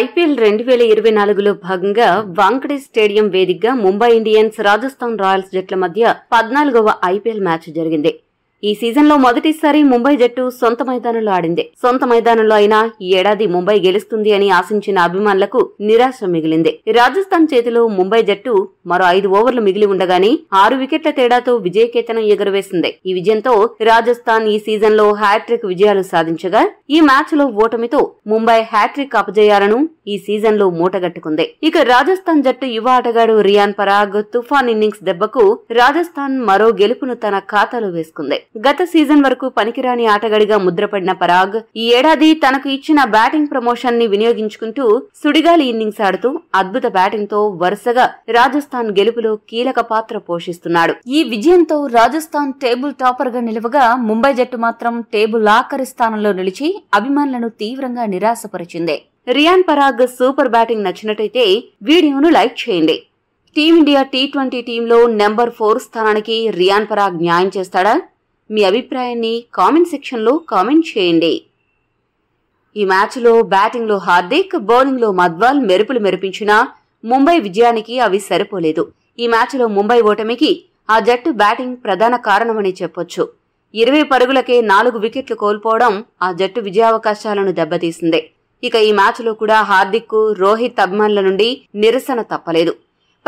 IPL రెండు వేల ఇరవై నాలుగులో భాగంగా వాంకడే స్టేడియం వేదికగా ముంబై ఇండియన్స్ రాజస్థాన్ రాయల్స్ జట్ల మధ్య పద్నాలుగవ ఐపీఎల్ మ్యాచ్ జరిగింది ఈ సీజన్లో మొదటిసారి ముంబై జట్టు సొంత మైదానంలో ఆడింది సొంత మైదానంలో అయినా ఈ ఏడాది ముంబై గెలుస్తుంది అని ఆశించిన అభిమానులకు నిరాశ మిగిలింది రాజస్థాన్ చేతిలో ముంబై జట్టు మరో ఐదు ఓవర్లు మిగిలి ఉండగానే ఆరు వికెట్ల తేడాతో విజయకేతనం ఎగురవేసింది ఈ విజయంతో రాజస్థాన్ ఈ సీజన్లో హ్యాట్రిక్ విజయాలు సాధించగా ఈ మ్యాచ్లో ఓటమితో ముంబై హ్యాట్రిక్ అపజయాలను ఈ సీజన్లో మూటగట్టుకుంది ఇక రాజస్థాన్ జట్టు యువ ఆటగాడు రియాన్ పరాగ్ తుఫాన్ ఇన్నింగ్స్ దెబ్బకు రాజస్థాన్ మరో గెలుపును తన ఖాతాలో వేసుకుంది గత సీజన్ వరకు పనికిరాని ఆటగాడిగా ముద్రపడిన పరాగ్ ఈ ఏడాది తనకు ఇచ్చిన బ్యాటింగ్ ప్రమోషన్ ని వినియోగించుకుంటూ సుడిగాలి ఇన్నింగ్స్ ఆడుతూ అద్భుత బ్యాటింగ్ తో వరుసగా రాజస్థాన్ గెలుపులో కీలక పాత్ర పోషిస్తున్నాడు ఈ విజయంతో రాజస్థాన్ టేబుల్ టాపర్ గా నిలవగా ముంబై జట్టు మాత్రం టేబుల్ ఆఖరి స్థానంలో నిలిచి అభిమానులను తీవ్రంగా నిరాశపరిచింది రియాన్ పరాగ్ సూపర్ బ్యాటింగ్ నచ్చినట్టయితే వీడియోను లైక్ చేయండి టీమిండియా టీ ట్వంటీ టీంలో నెంబర్ ఫోర్ స్థానానికి రియాన్ పరాగ్ న్యాయం చేస్తాడా మీ అభిప్రాయాన్ని కామెంట్ సెక్షన్లో కామెంట్ చేయండి ఈ మ్యాచ్లో బ్యాటింగ్లో హార్దిక్ బౌలింగ్లో మద్వాల్ మెరుపులు మెరిపించినా ముంబై విజయానికి అవి సరిపోలేదు ఈ మ్యాచ్లో ముంబై ఓటమికి ఆ జట్టు బ్యాటింగ్ ప్రధాన కారణమని చెప్పొచ్చు ఇరవై పరుగులకే నాలుగు వికెట్లు కోల్పోవడం ఆ జట్టు విజయావకాశాలను దెబ్బతీసింది ఇక ఈ మ్యాచ్లో కూడా హార్దిక్ రోహిత్ అభిమానుల నుండి నిరసన తప్పలేదు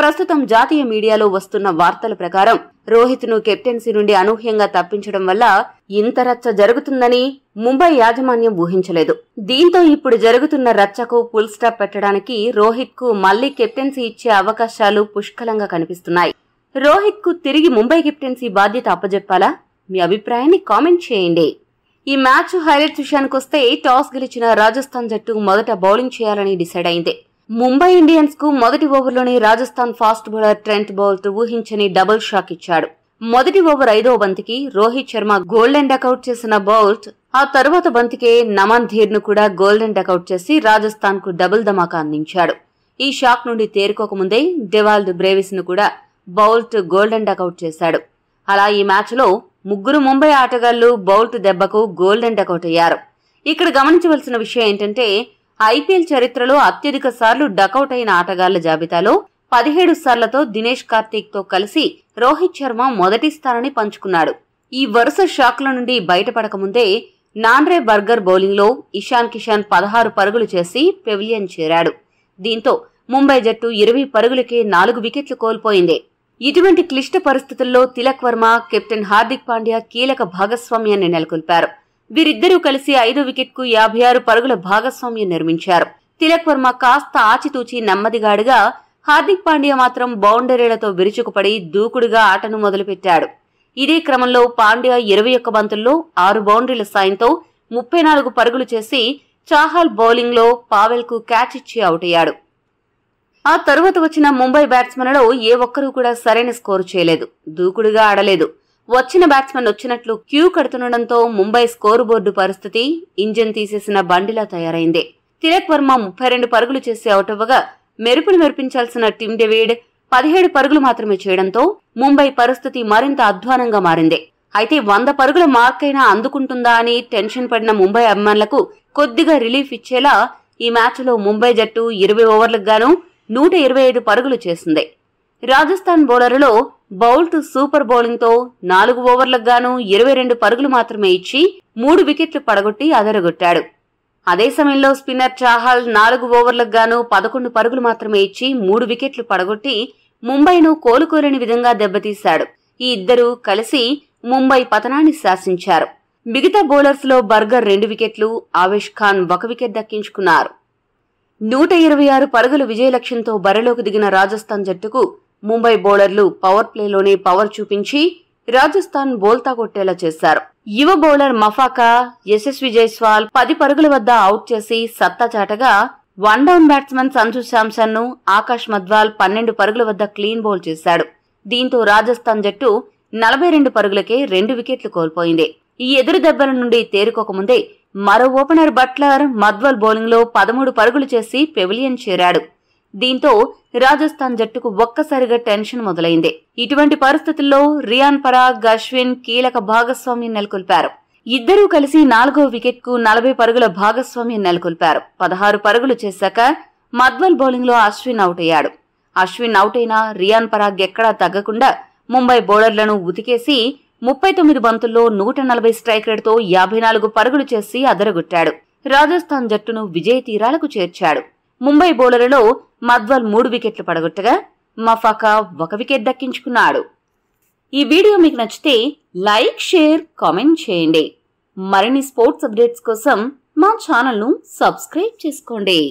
ప్రస్తుతం జాతీయ మీడియాలో వస్తున్న వార్తల ప్రకారం రోహిత్ను కెప్టెన్సీ నుండి అనూహ్యంగా తప్పించడం వల్ల ఇంత రచ్చ జరుగుతుందని ముంబై యాజమాన్యం ఊహించలేదు దీంతో ఇప్పుడు జరుగుతున్న రచ్చకు ఫుల్ స్టాప్ పెట్టడానికి రోహిత్కు మళ్లీ కెప్టెన్సీ ఇచ్చే అవకాశాలు పుష్కలంగా కనిపిస్తున్నాయి రోహిత్కు తిరిగి ముంబై కెప్టెన్సీ బాధ్యత అప్పజెప్పాలా మీ అభిప్రాయాన్ని కామెంట్ చేయండి ఈ మ్యాచ్ హైలైట్స్ విషయానికొస్తే టాస్ గెలిచిన రాజస్థాన్ జట్టు మొదట బౌలింగ్ చేయాలని డిసైడ్ అయింది ముంబై ఇండియన్స్ కు మొదటి ఓవర్లోనే Rajasthan fast bowler Trent Boult ఊహించని డబుల్ షాక్ ఇచ్చాడు మొదటి ఓవర్ ఐదో బంతికి రోహిత్ శర్మ గోల్డెన్ డకౌట్ చేసిన బౌల్ట్ ఆ తరువాత బంతికే నమన్ ధీర్ ను కూడా గోల్డెన్ డకౌట్ చేసి రాజస్థాన్ కు డబుల్ ధమాకా అందించాడు ఈ షాక్ నుండి తేరుకోకముందే డెవాల్డ్ బ్రేవిస్ ను కూడా బౌల్ట్ గోల్డెన్ డకౌట్ చేశాడు అలా ఈ మ్యాచ్లో ముగ్గురు ముంబై ఆటగాళ్లు బౌల్ట్ దెబ్బకు గోల్డెన్ డకౌట్ అయ్యారు ఇక్కడ గమనించవలసిన విషయం ఏంటంటే ఐపీఎల్ చరిత్రలో అత్యధిక సార్లు డకౌట్ అయిన ఆటగాళ్ల జాబితాలో పదిహేడు సార్లతో దినేష్ కార్తీక్ తో కలిసి రోహిత్ శర్మ మొదటి స్థానాన్ని పంచుకున్నాడు ఈ వరుస షాక్ల నుండి బయటపడకముందే నాన్రే బర్గర్ బౌలింగ్లో ఇషాన్ కిషాన్ పదహారు పరుగులు చేసి పెవిలియన్ చేరాడు దీంతో ముంబై జట్టు ఇరవై పరుగులకే నాలుగు వికెట్లు కోల్పోయింది ఇటువంటి క్లిష్ట పరిస్థితుల్లో తిలక్ వర్మ కెప్టెన్ హార్దిక్ పాండ్యా కీలక భాగస్వామ్యాన్ని నెలకొల్పారు వీరిద్దరూ కలిసి ఐదో వికెట్కు యాభై ఆరు పరుగుల భాగస్వామ్యం నిర్మించారు తిలక్ వర్మ కాస్త ఆచితూచి నెమ్మదిగాడుగా హార్దిక్ పాండ్యా మాత్రం బౌండరీలతో విరుచుకుపడి దూకుడుగా ఆటను మొదలుపెట్టాడు ఇదే క్రమంలో పాండ్యా ఇరవై ఒక్క బంతుల్లో ఆరు బౌండరీల సాయంతో ముప్పై నాలుగు పరుగులు చేసి చాహల్ బౌలింగ్లో పావెల్కు క్యాచ్ ఇచ్చి అవుటయ్యాడు ఆ తరువాత వచ్చిన ముంబై బ్యాట్స్మెన్లో ఏ ఒక్కరూ కూడా సరైన స్కోరు చేయలేదు దూకుడుగా ఆడలేదు వచ్చిన బ్యాట్స్మెన్ వచ్చినట్లు క్యూ కడుతుండటంతో ముంబై స్కోరు బోర్డు పరిస్థితి ఇంజన్ తీసేసిన బండిలా తయారైంది తిలక్ వర్మ ముప్పై రెండు పరుగులు చేసి అవుట్ అవ్వగా మెరుపులు మెరిపించాల్సిన టిమ్ డేవిడ్ పదిహేడు పరుగులు మాత్రమే చేయడంతో ముంబై పరిస్థితి మరింత అధ్వానంగా మారింది అయితే వంద పరుగుల మార్కైనా అందుకుంటుందా అని టెన్షన్ పడిన ముంబై అభిమానులకు కొద్దిగా రిలీఫ్ ఇచ్చేలా ఈ మ్యాచ్లో ముంబై జట్టు ఇరవై ఓవర్లకు గాను నూట ఇరవై ఐదు పరుగులు చేసింది రాజస్థాన్ బౌలర్లో బౌల్ట్ సూపర్ బౌలింగ్తో నాలుగు ఓవర్లకు గాను ఇరవై రెండు పరుగులు మాత్రమే ఇచ్చి మూడు వికెట్లు పడగొట్టి అదరగొట్టాడు అదే సమయంలో స్పిన్నర్ చాహల్ నాలుగు ఓవర్లకు గాను పదకొండు పరుగులు మాత్రమే ఇచ్చి మూడు వికెట్లు పడగొట్టి ముంబైను కోలుకోలేని విధంగా దెబ్బతీశాడు ఈ ఇద్దరూ కలిసి ముంబై పతనాన్ని శాసించారు మిగతా బౌలర్స్లో బర్గర్ రెండు వికెట్లు ఆవేష్ ఖాన్ ఒక వికెట్ దక్కించుకున్నారు నూట ఇరవై ఆరు పరుగుల విజయ లక్ష్యంతో బరిలోకి దిగిన రాజస్థాన్ జట్టుకు ముంబై బౌలర్లు పవర్ ప్లేలోనే పవర్ చూపించి రాజస్థాన్ బోల్తా కొట్టేలా చేశారు యువ బౌలర్ మఫాకా యశస్వి జైస్వాల్ పది పరుగుల వద్ద అవుట్ చేసి సత్తా చాటగా one down batsmen Sanju Samson ను ఆకాష్ మద్వాల్ పన్నెండు పరుగుల వద్ద క్లీన్ బౌల్ చేశాడు దీంతో రాజస్థాన్ జట్టు నలభై రెండు పరుగులకే రెండు వికెట్లు కోల్పోయింది ఈ ఎదురు దెబ్బల నుండి తేరుకోకముందే మరో ఓపెనర్ బట్లర్ మద్వల్ బౌలింగ్లో పదమూడు పరుగులు చేసి పెవిలియన్ చేరాడు దీంతో రాజస్థాన్ జట్టుకు ఒక్కసారిగా టెన్షన్ మొదలైంది ఇటువంటి పరిస్థితుల్లో రియాన్ పరాగ్ అశ్విన్ కీలక భాగస్వామ్యం నెలకొల్పారు ఇద్దరూ కలిసి నాలుగో వికెట్కు నలభై పరుగుల భాగస్వామ్యం నెలకొల్పారు పదహారు పరుగులు చేశాక మద్వల్ బౌలింగ్లో అశ్విన్ అవుట్ అయ్యాడు అశ్విన్ అవుట్ అయినా రియాన్ పరాగ్ ఎక్కడా తగ్గకుండా ముంబై బౌలర్లను ఉతికేసి ముప్పై తొమ్మిది బంతుల్లో నూట నలభై స్ట్రైక్ రేట్తో యాభై నాలుగు పరుగులు చేసి అదరగొట్టాడు రాజస్థాన్ జట్టును విజయ తీరాలకు చేర్చాడు ముంబై బౌలర్లలో మద్వల్ మూడు వికెట్లు పడగొట్టగా మఫాకా ఒక వికెట్ దక్కించుకున్నాడు ఈ వీడియో మీకు నచ్చితే లైక్ షేర్ కామెంట్ చేయండి మరిన్ని స్పోర్ట్స్ అప్డేట్స్ కోసం మా ఛానల్ను సబ్స్క్రైబ్ చేసుకోండి